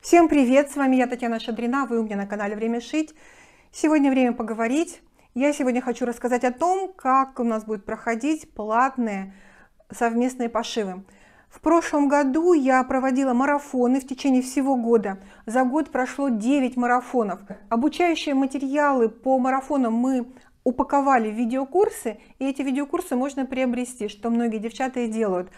Всем привет, с вами я Татьяна Шадрина, вы у меня на канале Время Шить. Сегодня время поговорить. Я сегодня хочу рассказать о том, как у нас будут проходить платные совместные пошивы. В прошлом году я проводила марафоны в течение всего года. За год прошло 9 марафонов. Обучающие материалы по марафонам мы упаковали в видеокурсы, и эти видеокурсы можно приобрести, что многие девчата и делают.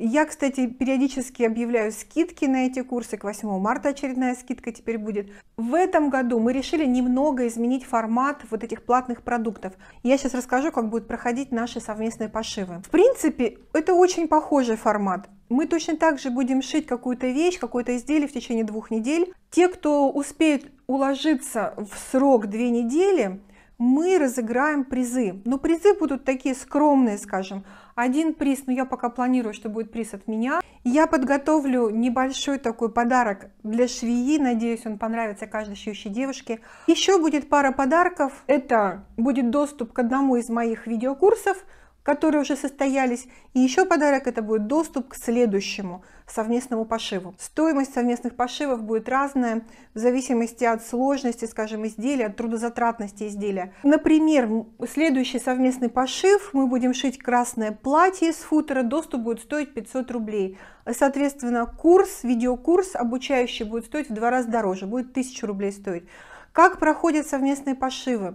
Я, кстати, периодически объявляю скидки на эти курсы. К 8 марта очередная скидка теперь будет. В этом году мы решили немного изменить формат вот этих платных продуктов. Я сейчас расскажу, как будут проходить наши совместные пошивы. В принципе, это очень похожий формат. Мы точно так же будем шить какую-то вещь, какое-то изделие в течение двух недель. Те, кто успеет уложиться в срок две недели, мы разыграем призы. Но призы будут такие скромные, скажем. Один приз, но ну, я пока планирую, что будет приз от меня. Я подготовлю небольшой такой подарок для швеи. Надеюсь, он понравится каждой шьющей девушке. Еще будет пара подарков. Это будет доступ к одному из моих видеокурсов которые уже состоялись. И еще подарок это будет доступ к следующему совместному пошиву. Стоимость совместных пошивов будет разная в зависимости от сложности, скажем, изделия, от трудозатратности изделия. Например, следующий совместный пошив мы будем шить красное платье из футера, доступ будет стоить 500 рублей. Соответственно, курс, видеокурс обучающий будет стоить в два раза дороже, будет 1000 рублей стоить. Как проходят совместные пошивы?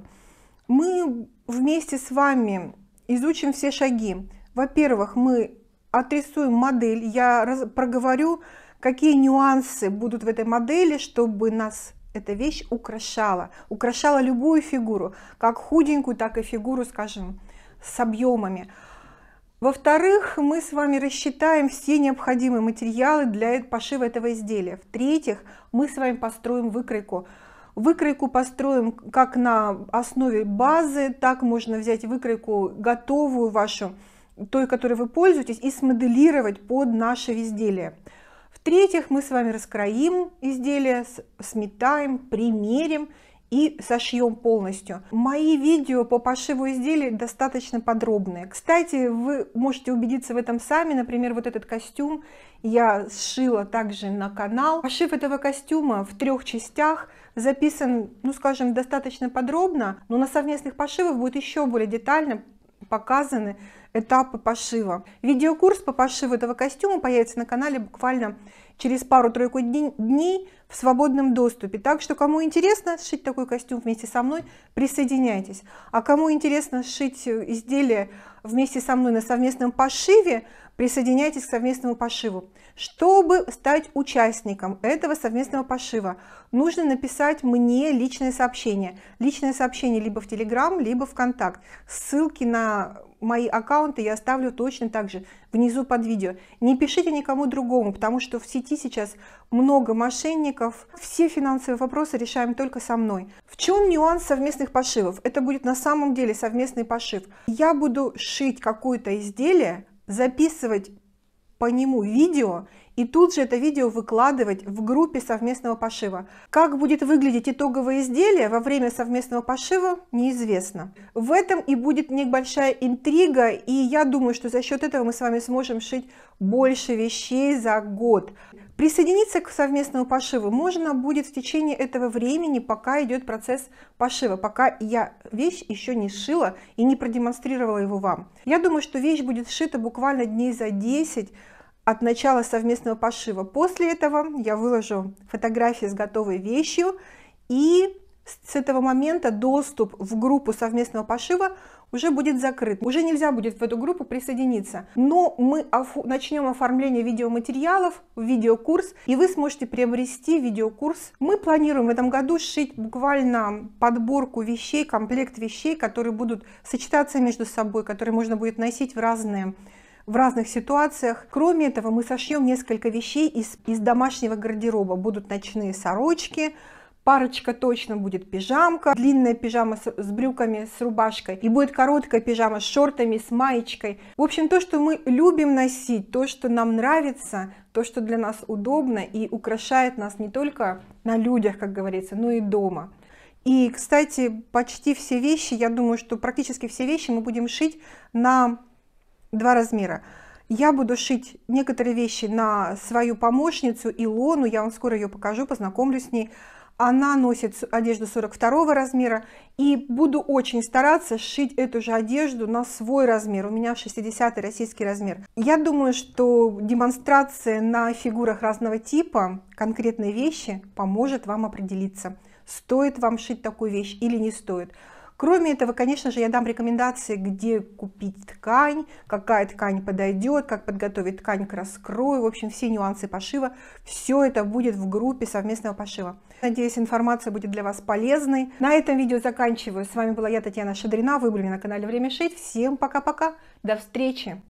Мы вместе с вами изучим все шаги. Во-первых, мы отрисуем модель, я проговорю, какие нюансы будут в этой модели, чтобы нас эта вещь украшала, украшала любую фигуру, как худенькую, так и фигуру, скажем, с объемами. Во-вторых, мы с вами рассчитаем все необходимые материалы для пошива этого изделия. В-третьих, мы с вами построим выкройку – Выкройку построим как на основе базы, так можно взять выкройку готовую вашу, той, которой вы пользуетесь, и смоделировать под наше изделие. В-третьих, мы с вами раскроим изделие, сметаем, примерим и сошьем полностью. Мои видео по пошиву изделий достаточно подробные. Кстати, вы можете убедиться в этом сами. Например, вот этот костюм я сшила также на канал. Пошив этого костюма в трех частях записан, ну скажем, достаточно подробно, но на совместных пошивах будет еще более детально, показаны этапы пошива. Видеокурс по пошиву этого костюма появится на канале буквально через пару-тройку дней в свободном доступе. Так что, кому интересно сшить такой костюм вместе со мной, присоединяйтесь. А кому интересно сшить э, изделие вместе со мной на совместном пошиве, присоединяйтесь к совместному пошиву. Чтобы стать участником этого совместного пошива, нужно написать мне личное сообщение. Личное сообщение либо в Telegram, либо в ВКонтакт. Ссылки на мои аккаунты я оставлю точно так же внизу под видео. Не пишите никому другому, потому что в сети сейчас много мошенников. Все финансовые вопросы решаем только со мной. В чем нюанс совместных пошивов? Это будет на самом деле совместный пошив. Я буду шить какое-то изделие, записывать по нему видео и тут же это видео выкладывать в группе совместного пошива. Как будет выглядеть итоговое изделие во время совместного пошива, неизвестно. В этом и будет небольшая интрига, и я думаю, что за счет этого мы с вами сможем шить больше вещей за год. Присоединиться к совместному пошиву можно будет в течение этого времени, пока идет процесс пошива, пока я вещь еще не сшила и не продемонстрировала его вам. Я думаю, что вещь будет сшита буквально дней за 10, от начала совместного пошива. После этого я выложу фотографии с готовой вещью и с этого момента доступ в группу совместного пошива уже будет закрыт. Уже нельзя будет в эту группу присоединиться. Но мы оф начнем оформление видеоматериалов, видеокурс, и вы сможете приобрести видеокурс. Мы планируем в этом году сшить буквально подборку вещей, комплект вещей, которые будут сочетаться между собой, которые можно будет носить в разные в разных ситуациях. Кроме этого, мы сошьем несколько вещей из, из домашнего гардероба. Будут ночные сорочки, парочка точно будет пижамка, длинная пижама с, с брюками, с рубашкой, и будет короткая пижама с шортами, с маечкой. В общем, то, что мы любим носить, то, что нам нравится, то, что для нас удобно и украшает нас не только на людях, как говорится, но и дома. И, кстати, почти все вещи, я думаю, что практически все вещи мы будем шить на два размера. Я буду шить некоторые вещи на свою помощницу Илону, я вам скоро ее покажу, познакомлю с ней. Она носит одежду 42 размера, и буду очень стараться шить эту же одежду на свой размер. У меня 60 российский размер. Я думаю, что демонстрация на фигурах разного типа, конкретные вещи, поможет вам определиться, стоит вам шить такую вещь или не стоит. Кроме этого, конечно же, я дам рекомендации, где купить ткань, какая ткань подойдет, как подготовить ткань к раскрою, в общем, все нюансы пошива. Все это будет в группе совместного пошива. Надеюсь, информация будет для вас полезной. На этом видео заканчиваю. С вами была я, Татьяна Шадрина. Вы были на канале Время Шить. Всем пока-пока. До встречи!